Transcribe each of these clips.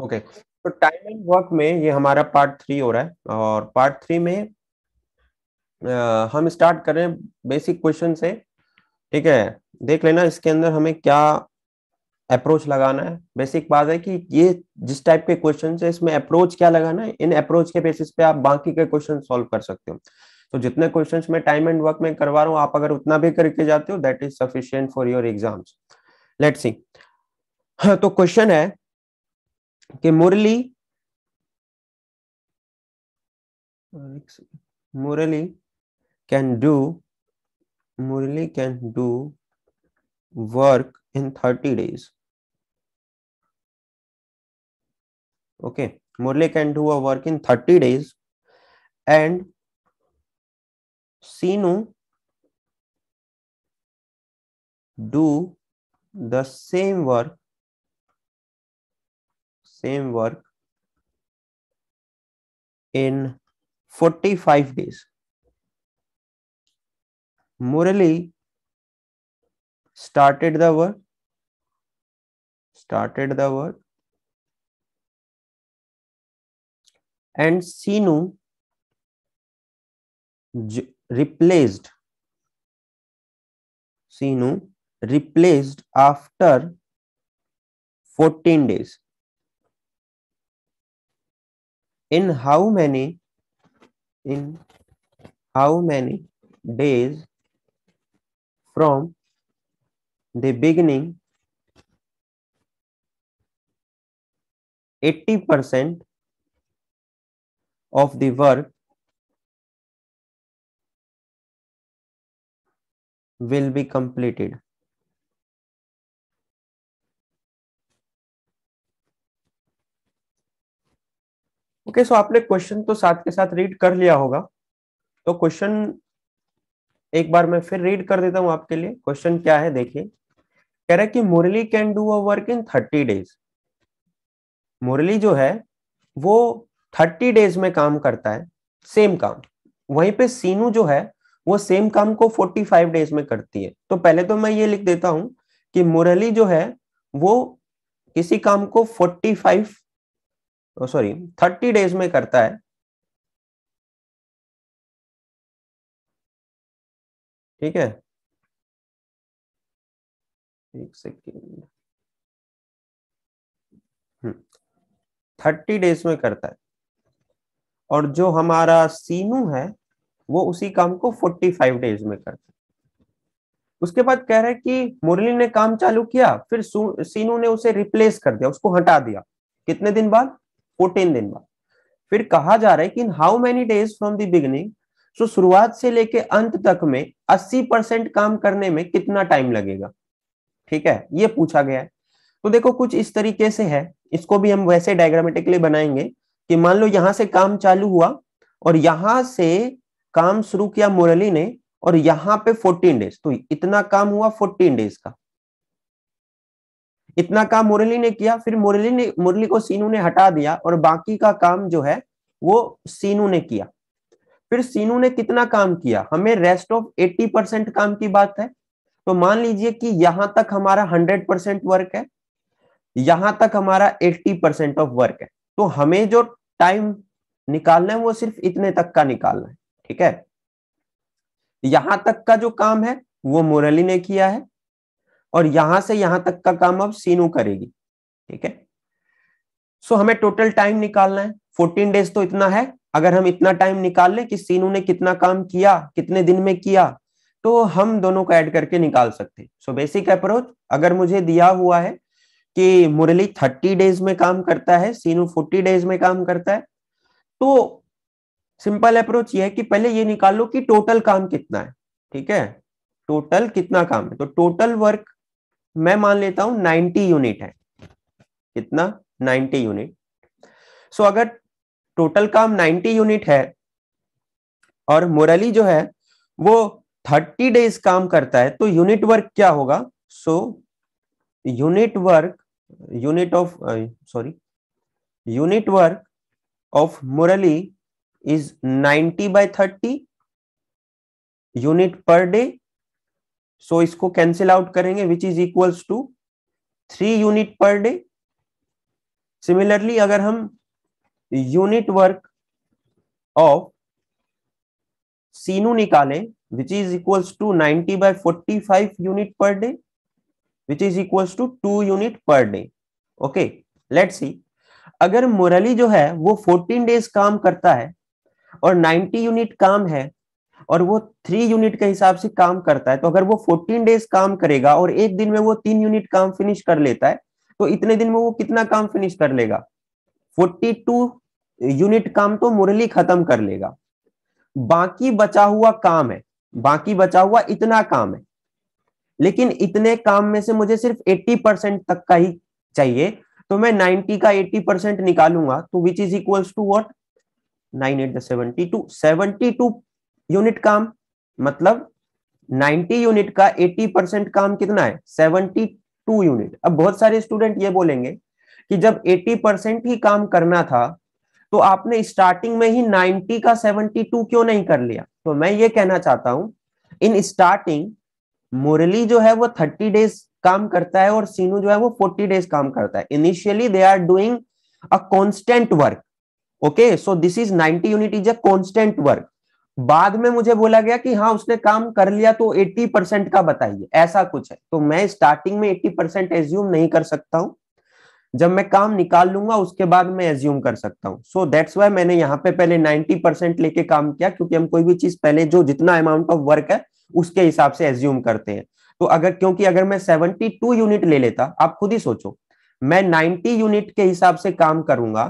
Okay तो time and work में ये हमारा पार्ट थ्री हो रहा है और पार्ट थ्री में आ, हम स्टार्ट करें बेसिक क्वेश्चन से ठीक है देख लेना इसके अंदर हमें क्या अप्रोच लगाना है बेसिक बात है कि ये जिस टाइप के क्वेश्चन है इसमें अप्रोच क्या लगाना है इन अप्रोच के बेसिस पे आप बाकी के क्वेश्चन सॉल्व कर सकते हो तो जितने क्वेश्चन में टाइम एंड वर्क में करवा रहा हूँ आप अगर उतना भी करके जाते हो that is sufficient for your exams let see तो क्वेश्चन है कि Murali Murali can do Murali can do work in thirty days okay Murali can do a work in thirty days and Seenu do the same work same work in 45 days. Murali started the work, started the work, and Sinu replaced Sinu replaced after 14 days. in how many in how many days from the beginning 80% of the work will be completed okay so आपने question तो साथ के साथ read कर लिया होगा तो question एक बार मैं फिर रीड कर देता हूं आपके लिए क्वेश्चन क्या है देखिए कह रहा है कि Murali can do a work in thirty days Murali जो है वो थर्टी डेज में काम करता है सेम काम वहीं पे सीनू जो है वो सेम काम को फोर्टी फाइव डेज में करती है तो पहले तो मैं ये लिख देता हूं कि मुरली जो है वो किसी काम को forty five sorry thirty days में करता है ठीक है एक सेकेंड थर्टी डेज में करता है और जो हमारा सीनू है वो उसी काम को फोर्टी फाइव डेज में करता है उसके बाद कह रहा है कि मुरली ने काम चालू किया फिर सीनू ने उसे रिप्लेस कर दिया उसको हटा दिया कितने दिन बाद फोर्टीन दिन बाद फिर कहा जा रहा है कि in how many days from the beginning so शुरुआत से लेके अंत तक में 80 परसेंट काम करने में कितना टाइम लगेगा ठीक है ये पूछा गया है तो देखो कुछ इस तरीके से है इसको भी हम वैसे डायग्रामेटिकली बनाएंगे कि मान लो यहां से काम चालू हुआ और यहां से काम शुरू किया मुरली ने और यहां पे 14 डेज तो इतना काम हुआ 14 डेज का इतना काम मुरली ने किया फिर मुरली ने मुरली को सीनू ने हटा दिया और बाकी का काम जो है वो सीनू ने किया फिर सीनू ने कितना काम किया हमें रेस्ट ऑफ 80 परसेंट काम की बात है तो मान लीजिए कि यहां तक हमारा 100 परसेंट वर्क है यहां तक हमारा 80 परसेंट ऑफ वर्क है तो हमें जो टाइम निकालना है वो सिर्फ इतने तक का निकालना है ठीक है यहां तक का जो काम है वो मुरली ने किया है और यहां से यहां तक का काम अब सीनू करेगी ठीक है सो हमें टोटल टाइम निकालना है फोर्टीन डेज तो इतना है अगर हम इतना टाइम निकाल लें कि सीनू ने कितना काम किया कितने दिन में किया तो हम दोनों को ऐड करके निकाल सकते सो बेसिक अप्रोच अगर मुझे दिया हुआ है कि मुरली थर्टी डेज में काम करता है सीनू फोर्टी डेज में काम करता है तो सिंपल अप्रोच यह है कि पहले ये लो कि टोटल काम कितना है ठीक है टोटल कितना काम है तो टोटल वर्क मैं मान लेता हूं 90 यूनिट है कितना 90 यूनिट सो so, अगर टोटल काम 90 यूनिट है और मुरली जो है वो 30 डेज काम करता है तो यूनिट वर्क क्या होगा so unit work unit of sorry unit work of Murali is 90 by 30 unit per day so so इसको कैंसिल आउट करेंगे which is equals to three unit per day similarly अगर हम यूनिट वर्क ऑफ सीनू निकालें which is equals to 90 by 45 unit per day which is equals to two unit per day okay let see अगर मुरली जो है वो 14 days काम करता है और 90 यूनिट काम है और वो थ्री यूनिट के हिसाब से काम करता है तो अगर वो फोर्टीन डेज काम करेगा और एक दिन में वो तीन यूनिट काम फिनिश कर लेता है तो इतने दिन में वो कितना काम फिनिश कर लेगा फोर्टी टू यूनिट काम तो मुरली खत्म कर लेगा बाकी बचा हुआ काम है बाकी बचा हुआ इतना काम है लेकिन इतने काम में से मुझे सिर्फ एट्टी परसेंट तक का ही चाहिए तो मैं नाइनटी का एट्टी परसेंट निकालूंगा तो which is equals to what nine eight seventy two seventy two unit काम मतलब 90 यूनिट का 80 परसेंट काम कितना है 72 यूनिट अब बहुत सारे स्टूडेंट ये बोलेंगे कि जब 80 परसेंट ही काम करना था तो आपने स्टार्टिंग में ही 90 का 72 क्यों नहीं कर लिया तो मैं ये कहना चाहता हूं इन स्टार्टिंग मुरली जो है वो 30 डेज काम करता है और सीनू जो है वो 40 डेज काम करता है initially they are doing a constant work okay so this is 90 unit is a constant work बाद में मुझे बोला गया कि हाँ उसने काम कर लिया तो 80 परसेंट का बताइए ऐसा कुछ है तो मैं स्टार्टिंग में 80 परसेंट एज्यूम नहीं कर सकता हूं जब मैं काम निकाल लूंगा उसके बाद मैं एज्यूम कर सकता हूं सो दैट्स वाई मैंने यहाँ पे पहले 90 परसेंट लेके काम किया क्योंकि हम कोई भी चीज पहले जो जितना अमाउंट ऑफ वर्क है उसके हिसाब से एज्यूम करते हैं तो अगर क्योंकि अगर मैं 72 यूनिट ले लेता आप खुद ही सोचो मैं नाइनटी यूनिट के हिसाब से काम करूंगा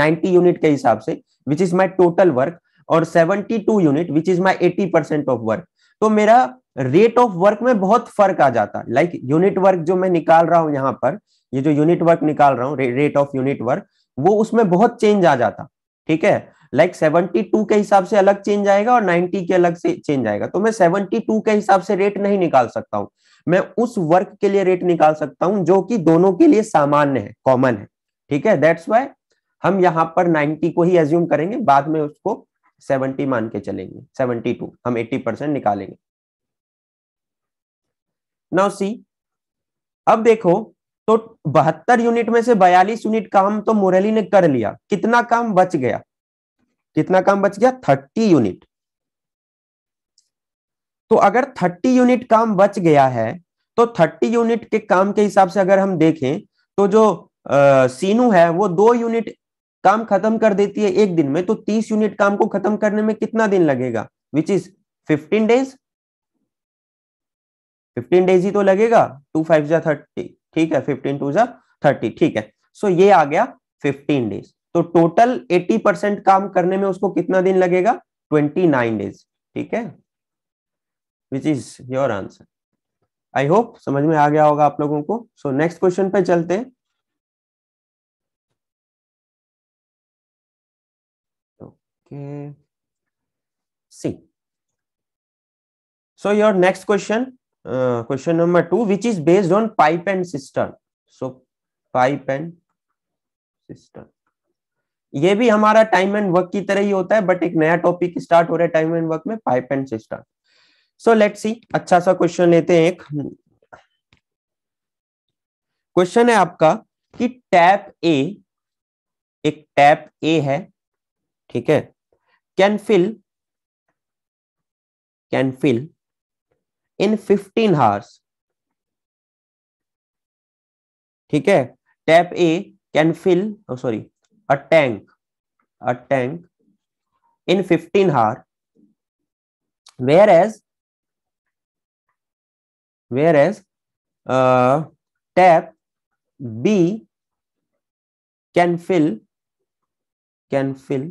नाइन्टी यूनिट के हिसाब से which is my total work और 72 unit which is my 80 percent of work तो मेरा रेट ऑफ वर्क में बहुत फर्क आ जाता है लाइक यूनिट वर्क जो मैं निकाल रहा हूं यहाँ पर ये जो यूनिट वर्क निकाल रहा हूँ रेट ऑफ यूनिट वर्क वो उसमें बहुत चेंज आ जाता ठीक है लाइक सेवेंटी टू के हिसाब से अलग चेंज आएगा और नाइनटी के अलग से चेंज आएगा तो मैं सेवनटी टू के हिसाब से रेट नहीं निकाल सकता हूँ मैं उस वर्क के लिए रेट निकाल सकता हूं जो कि दोनों के लिए सामान्य है कॉमन है ठीक है दैट्स वाई हम यहां पर 90 को ही एज्यूम करेंगे बाद में उसको सेवेंटी मान के चलेंगे सेवेंटी टू हम एट्टी परसेंट निकालेंगे नाउ सी अब देखो तो बहत्तर यूनिट में से बयालीस यूनिट काम तो मुरली ने कर लिया कितना काम बच गया कितना काम बच गया थर्टी यूनिट तो अगर 30 यूनिट काम बच गया है तो 30 यूनिट के काम के हिसाब से अगर हम देखें तो जो आ, सीनू है वो दो यूनिट काम खत्म कर देती है एक दिन में तो तीस यूनिट काम को खत्म करने में कितना दिन लगेगा which is fifteen days fifteen days ही तो लगेगा टू फाइव जा थर्टी ठीक है फिफ्टीन टू जा थर्टी ठीक है सो so, ये आ गया फिफ्टीन डेज तो टोटल एटी परसेंट काम करने में उसको कितना दिन लगेगा ट्वेंटी नाइन डेज ठीक है which is your answer I hope समझ में आ गया होगा आप लोगों को सो नेक्स्ट क्वेश्चन पे चलते हैं Okay. C. So your next question, uh, question number two, which is based on pipe and cistern. So pipe and cistern. ये भी हमारा टाइम एंड वर्क की तरह ही होता है बट एक नया टॉपिक स्टार्ट हो रहा है टाइम एंड वर्क में pipe and cistern so let see अच्छा सा क्वेश्चन लेते हैं एक क्वेश्चन है आपका कि टैप ए एक टैप ए है ठीक है can fill can fill in 15 hours ठीक है tap A can fill sorry a tank a tank in 15 hour whereas whereas tap B can fill can fill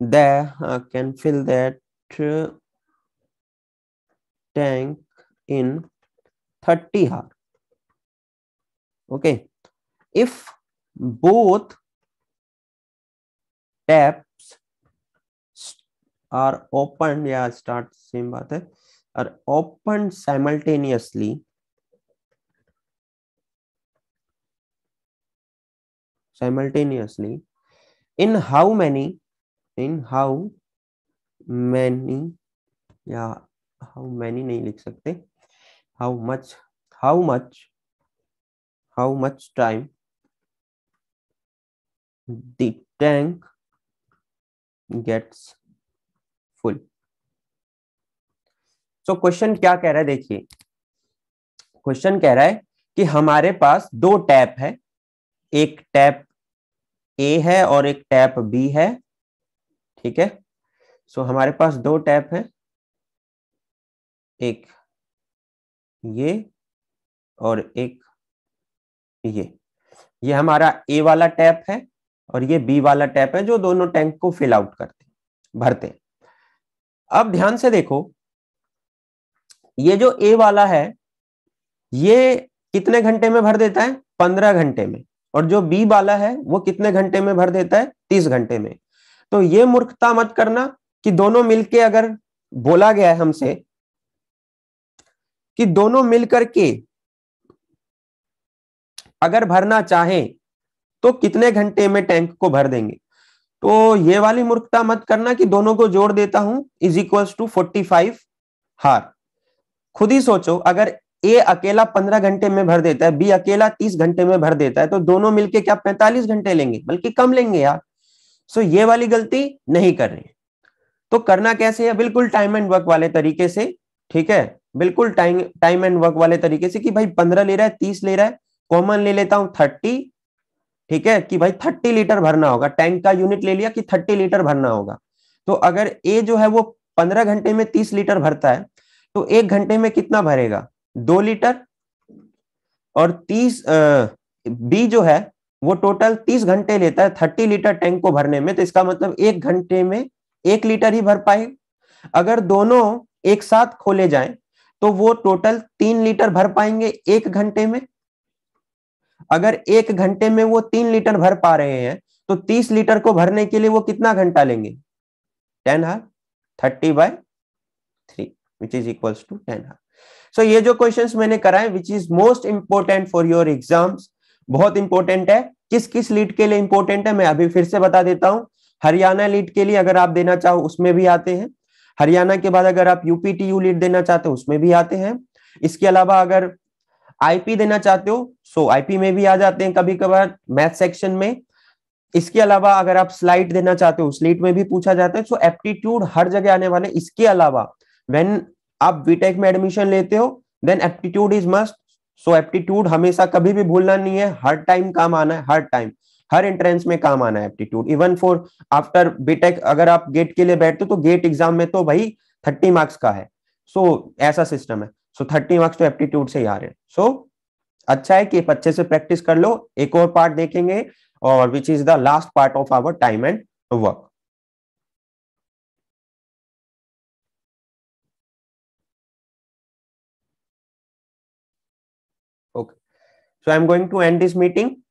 there uh, can fill that uh, tank in 30 hour okay if both taps are opened yeah start same baat hai are opened simultaneously simultaneously in how many in how many या how many नहीं लिख सकते how much how much how much time the tank gets full so question क्या कह रहा है देखिए question कह रहा है कि हमारे पास दो टैप है एक टैप ए है और एक टैप बी है ठीक है सो हमारे पास दो टैप है एक ये और एक ये ये हमारा ए वाला टैप है और ये बी वाला टैप है जो दोनों टैंक को फिल आउट करते भरते अब ध्यान से देखो ये जो ए वाला है ये कितने घंटे में भर देता है पंद्रह घंटे में और जो बी वाला है वो कितने घंटे में भर देता है तीस घंटे में तो ये मूर्खता मत करना कि दोनों मिलके अगर बोला गया है हमसे कि दोनों मिलकर के अगर भरना चाहें तो कितने घंटे में टैंक को भर देंगे तो ये वाली मूर्खता मत करना कि दोनों को जोड़ देता हूं is equals to forty five hour खुद ही सोचो अगर ए अकेला पंद्रह घंटे में भर देता है बी अकेला तीस घंटे में भर देता है तो दोनों मिलके क्या पैंतालीस घंटे लेंगे बल्कि कम लेंगे यार सो ये वाली गलती नहीं कर रहे तो करना कैसे है बिल्कुल टाइम एंड वर्क वाले तरीके से ठीक है बिल्कुल टाइम टाइम एंड वर्क वाले तरीके से कि भाई पंद्रह ले रहा है तीस ले रहा है कॉमन ले लेता हूं थर्टी ठीक है कि भाई थर्टी लीटर भरना होगा टैंक का यूनिट ले लिया कि थर्टी लीटर भरना होगा तो अगर ए जो है वो पंद्रह घंटे में तीस लीटर भरता है तो एक घंटे में कितना भरेगा दो लीटर और तीस बी जो है वो टोटल तीस घंटे लेता है थर्टी लीटर टैंक को भरने में तो इसका मतलब एक घंटे में एक लीटर ही भर पाए अगर दोनों एक साथ खोले जाएं तो वो टोटल तीन लीटर भर पाएंगे एक घंटे में अगर एक घंटे में वो तीन लीटर भर पा रहे हैं तो तीस लीटर को भरने के लिए वो कितना घंटा लेंगे ten hour thirty by three which is equals to ten hour so ये जो क्वेश्चंस मैंने कराए which is most important for your exams बहुत इंपॉर्टेंट है किस किस लीड के लिए इंपॉर्टेंट है मैं अभी फिर से बता देता हूं हरियाणा लीड के लिए अगर आप देना चाहो उसमें भी आते हैं हरियाणा के बाद अगर आप यूपीटीयू लीड देना चाहते हो उसमें भी आते हैं इसके अलावा अगर आईपी देना चाहते हो सो आईपी में भी आ जाते हैं कभी कभार मैथ सेक्शन में इसके अलावा अगर आप स्लाइड देना चाहते हो स्लीट में भी पूछा जाता है सो एप्टीट्यूड हर जगह आने वाले इसके अलावा वेन आप बीटेक में एडमिशन लेते हो then aptitude is must so so, aptitude हमेशा कभी भी भूलना नहीं है हर टाइम काम आना है हर टाइम हर एंट्रेंस में काम आना है aptitude even for after BTech अगर आप गेट के लिए बैठते हो तो गेट एग्जाम में तो भाई थर्टी मार्क्स का है सो so, ऐसा सिस्टम है सो थर्टी मार्क्स तो एप्टीट्यूड से ही आ रहे हैं सो so, अच्छा है कि अच्छे से प्रैक्टिस कर लो एक और पार्ट देखेंगे और which is the last part of our time and work So I'm going to end this meeting.